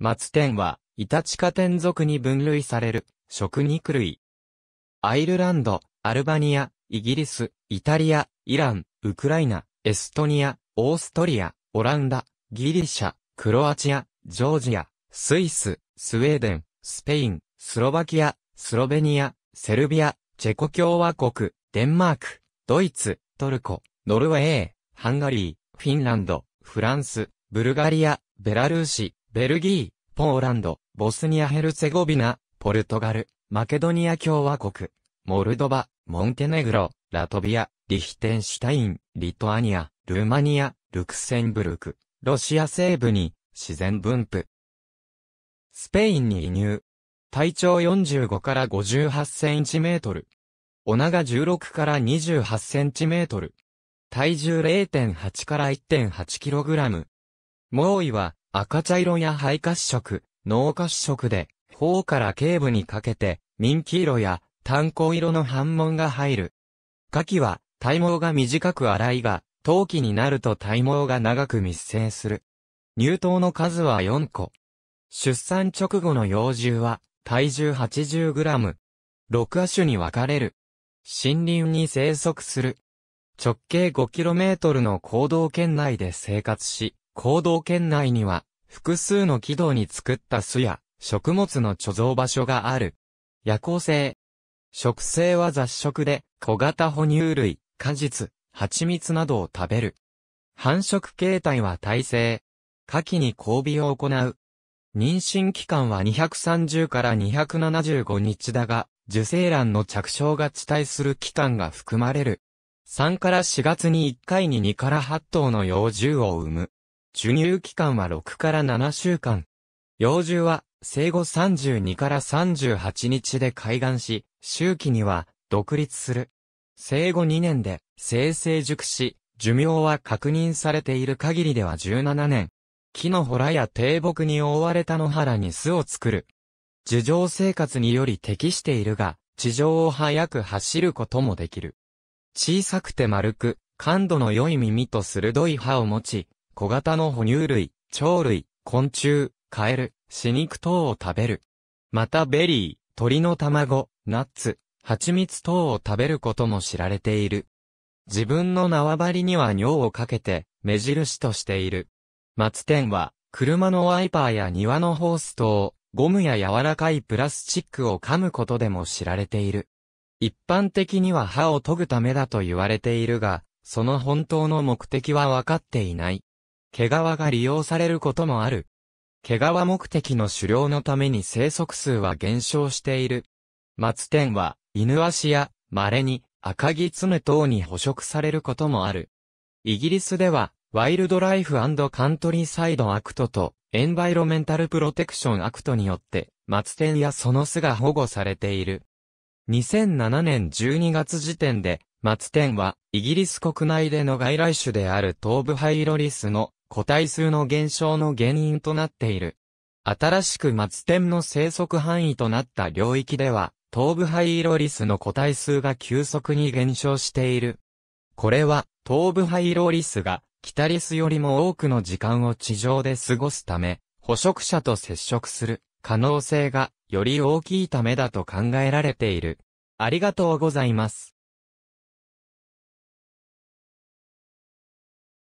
松天は、イタチ科天属に分類される、食肉類。アイルランド、アルバニア、イギリス、イタリア、イラン、ウクライナ、エストニア、オーストリア、オランダ、ギリシャ、クロアチア、ジョージア、スイス、スウェーデン、スペイン、スロバキア、スロベニア、セルビア、チェコ共和国、デンマーク、ドイツ、トルコ、ノルウェー、ハンガリー、フィンランド、フランス、ブルガリア、ベラルーシ、ベルギー、ポーランド、ボスニア・ヘルツェゴビナ、ポルトガル、マケドニア共和国、モルドバ、モンテネグロ、ラトビア、リヒテンシュタイン、リトアニア、ルーマニア、ルクセンブルク、ロシア西部に自然分布。スペインに移入。体長45から58センチメートル。お長16から28センチメートル。体重0.8から1.8キログラム。猛威は赤茶色や肺褐色、脳褐色で、頬から頸部にかけて、ミンキ色や炭鉱色の反紋が入る。下記は、体毛が短く粗いが、陶器になると体毛が長く密生する。乳頭の数は4個。出産直後の幼獣は、体重 80g。6亜種に分かれる。森林に生息する。直径 5km の行動圏内で生活し、行動圏内には、複数の軌道に作った巣や、食物の貯蔵場所がある。夜行性。食性は雑食で、小型哺乳類、果実、蜂蜜などを食べる。繁殖形態は耐性。夏季に交尾を行う。妊娠期間は230から275日だが、受精卵の着床が地帯する期間が含まれる。3から4月に1回に2から8頭の幼獣を産む。授乳期間は6から7週間。幼獣は生後32から38日で開眼し、周期には独立する。生後2年で生成熟し、寿命は確認されている限りでは17年。木のほらや低木に覆われた野原に巣を作る。樹上生活により適しているが、地上を早く走ることもできる。小さくて丸く、感度の良い耳と鋭い歯を持ち、小型の哺乳類、鳥類、昆虫、カエル、死肉等を食べる。またベリー、鳥の卵、ナッツ、蜂蜜等を食べることも知られている。自分の縄張りには尿をかけて、目印としている。松天は、車のワイパーや庭のホース等、ゴムや柔らかいプラスチックを噛むことでも知られている。一般的には歯を研ぐためだと言われているが、その本当の目的はわかっていない。毛皮が利用されることもある。毛皮目的の狩猟のために生息数は減少している。松天は、犬足や、稀に、赤木爪等に捕食されることもある。イギリスでは、ワイルドライフカントリーサイドアクトと、エンバイロメンタルプロテクションアクトによって、松天やその巣が保護されている。2007年12月時点で、松天は、イギリス国内での外来種である東部ハイロリスの個体数の減少の原因となっている。新しくマツテンの生息範囲となった領域では、東部ハイロリスの個体数が急速に減少している。これは、東部ハイロリスが、キタリスよりも多くの時間を地上で過ごすため、捕食者と接触する可能性がより大きいためだと考えられている。ありがとうございます。